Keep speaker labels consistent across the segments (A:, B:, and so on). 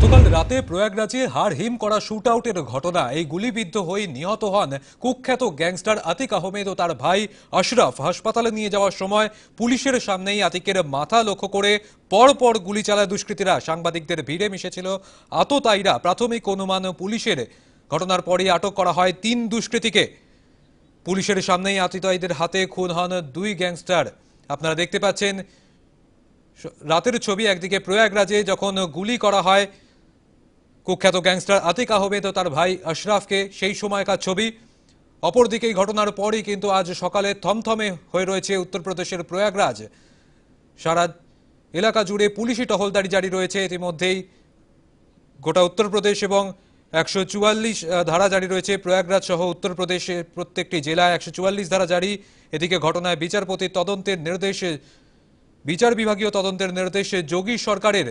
A: গতকাল রাতে প্রয়াগরাজে হার হিম করা শুট আউটের ঘটনা এই গুলিবিদ্ধ হয়ে নিহত হন কুখ্যাত গ্যাংস্টার আতিক আহমেদ ও তার ভাই আশরাফ হাসপাতালে নিয়ে যাওয়ার সময় পুলিশের সামনেই আতিকের মাথা লক্ষ্য করে পরপর গুলি চালায় দুষ্কৃতীরা সাংবাদিকদের ভিড়ে মিশেছিল আততায়ীরা প্রাথমিক অনুমান পুলিশের ঘটনার পরই আটক করা হয় তিন দুষ্কৃতীকে পুলিশের সামনেই আতিতায়ীদের হাতে খুন হন দুই গ্যাংস্টার আপনারা দেখতে পাচ্ছেন রাতের ছবি একদিকে প্রয়াগরাজে যখন গুলি করা হয় কুখ্যাত গ্যাংস্টার আতিক আহমেদ ও তার ভাই আশরাফকে সেই সময়কার ছবি অপরদিকে ঘটনার পরই কিন্তু আজ সকালে থমথমে হয়ে রয়েছে উত্তরপ্রদেশের প্রয়াগরাজ সারা এলাকা জুড়ে পুলিশি টহলদারি জারি রয়েছে ইতিমধ্যেই গোটা উত্তরপ্রদেশ এবং একশো চুয়াল্লিশ ধারা জারি রয়েছে প্রয়াগরাজ সহ উত্তরপ্রদেশের প্রত্যেকটি জেলায় একশো চুয়াল্লিশ ধারা জারি এদিকে ঘটনায় বিচারপতি তদন্তের নির্দেশে বিচার বিভাগীয় তদন্তের নির্দেশে যোগী সরকারের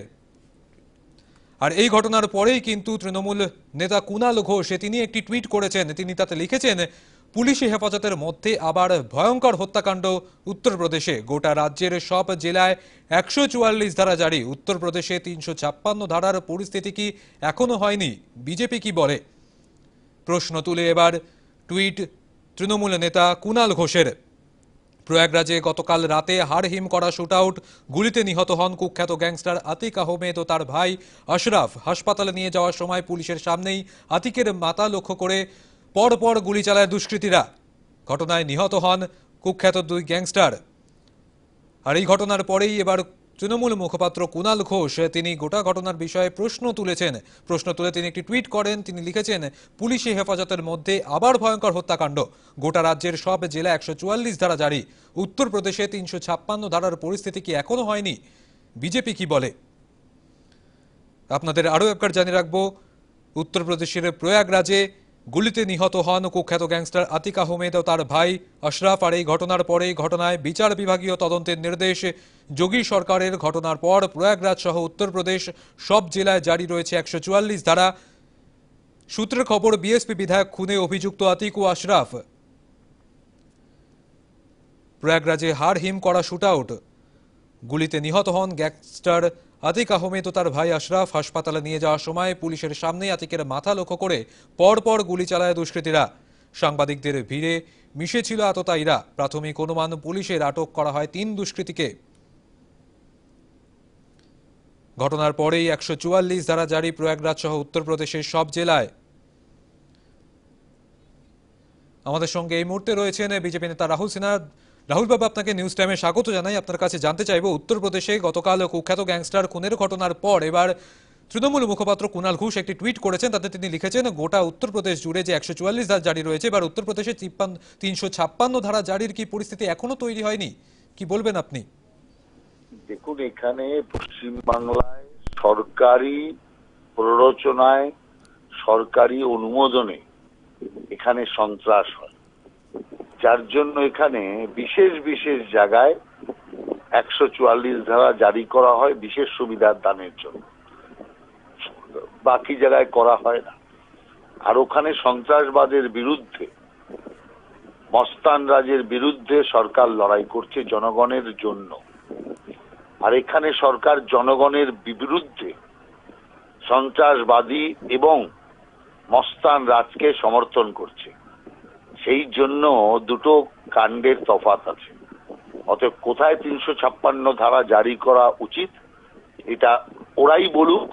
A: আর এই ঘটনার পরেই কিন্তু তৃণমূল নেতা কুনাল ঘোষ তিনি একটি টুইট করেছেন তিনি তাতে লিখেছেন পুলিশি হেফাজতের মধ্যে আবার ভয়ঙ্কর হত্যাকাণ্ড উত্তরপ্রদেশে গোটা রাজ্যের সব জেলায় একশো চুয়াল্লিশ ধারা জারি উত্তরপ্রদেশে তিনশো ছাপ্পান্ন ধারার পরিস্থিতি কি এখনও হয়নি বিজেপি কি বলে প্রশ্ন তুলে এবার টুইট তৃণমূল নেতা কুনাল ঘোষের প্রয়াগরাজে গতকাল রাতে হাড়হিম করা শুট আউট গুলিতে নিহত হন কুখ্যাত গ্যাংস্টার আতিক আহমেদ ও তার ভাই আশরাফ হাসপাতালে নিয়ে যাওয়ার সময় পুলিশের সামনেই আতিকের মাতা লক্ষ্য করে পরপর গুলি চালায় দুষ্কৃতীরা ঘটনায় নিহত হন কুখ্যাত দুই গ্যাংস্টার আর এই ঘটনার পরেই এবার তৃণমূল মুখপাত্র কুনাল ঘোষ তিনি গোটা ঘটনার বিষয়ে প্রশ্ন তুলেছেন প্রশ্ন তুলে তিনি একটি টুইট করেন তিনি লিখেছেন পুলিশি হেফাজতের মধ্যে আবার ভয়ঙ্কর হত্যাকাণ্ড গোটা রাজ্যের সব জেলা একশো চুয়াল্লিশ ধারা জারি উত্তরপ্রদেশে তিনশো ছাপ্পান্ন ধারার পরিস্থিতি কি এখনও হয়নি বিজেপি কি বলে আপনাদের আরও একবার জানিয়ে রাখবো উত্তরপ্রদেশের প্রয়াগরাজে গুলিতে নিহত হন কুখ্যাত গ্যাংস্টার আতিক আহমেদ ও তার ভাই আশরাফ আর এই ঘটনার পরেই ঘটনায় বিচার বিভাগীয় তদন্তের নির্দেশ যোগী সরকারের ঘটনার পর প্রয়াগরাজ সহ উত্তরপ্রদেশ সব জেলায় জারি রয়েছে একশো চুয়াল্লিশ ধারা সূত্রের খবর বিএসপি বিধায়ক খুনে অভিযুক্ত আতিক ও আশরাফ প্রয়াগরাজে হাড় হিম করা শুট আউট গুলিতে নিহত হন গ্যাংস্টার আতিক আহমেদ ও তার ভাই আশরাফ হাসপাতালে নিয়ে যাওয়ার সময় পুলিশের সামনে আতিকের মাথা লক্ষ্য করে পরপর গুলি চালায় দুষ্কৃতীরা সাংবাদিকদের ভিড়ে মিশেছিল ছিল আততায়ীরা প্রাথমিক অনুমান পুলিশের আটক করা হয় তিন দুষ্কৃতীকে ঘটনার পরেই একশো চুয়াল্লিশ ধারা জারি প্রয়াগরাজ সহ উত্তরপ্রদেশের সব জেলায় আমাদের সঙ্গে এই মুহূর্তে রয়েছেন বিজেপি নেতা রাহুল সিনহা রাহুলবাবু আপনাকে নিউজ টাইমে স্বাগত জানাই আপনার কাছে জানতে চাইব উত্তরপ্রদেশে গতকাল কুখ্যাত গ্যাংস্টার খুনের ঘটনার পর এবার তৃণমূল মুখপাত্র কুণাল ঘোষ একটি টুইট করেছেন তাতে তিনি লিখেছেন গোটা উত্তরপ্রদেশ জুড়ে যে একশো চুয়াল্লিশ ধার জারি রয়েছে এবার উত্তরপ্রদেশে তিপ্পান্ন তিনশো ছাপ্পান্ন ধারা জারির কি পরিস্থিতি এখনো তৈরি হয়নি কি বলবেন আপনি
B: দেখুন এখানে পশ্চিমবাংলায় সরকারি প্ররোচনায় সরকারি অনুমোদনে এখানে সন্ত্রাস হয় যার জন্য এখানে বিশেষ বিশেষ জায়গায় একশো চুয়াল্লিশ ধারা জারি করা হয় বিশেষ সুবিধা দানের জন্য বাকি জায়গায় করা হয় না আর ওখানে সন্ত্রাসবাদের বিরুদ্ধে মস্তান রাজের বিরুদ্ধে সরকার লড়াই করছে জনগণের জন্য আর এখানে সরকার জনগণের বিরুদ্ধে সন্ত্রাসবাদী এবং মস্তান রাজকে সমর্থন করছে সেই জন্য দুটো কাণ্ডের তফাত আছে অতএব কোথায় তিনশো ছাপ্পান্ন ধারা জারি করা উচিত এটা ওরাই বলুক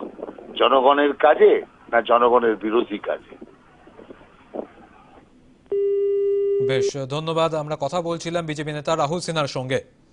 B: জনগণের কাজে না জনগণের বিরোধী কাজে
A: বেশ ধন্যবাদ আমরা কথা বলছিলাম বিজেপি নেতা রাহুল সিনহার সঙ্গে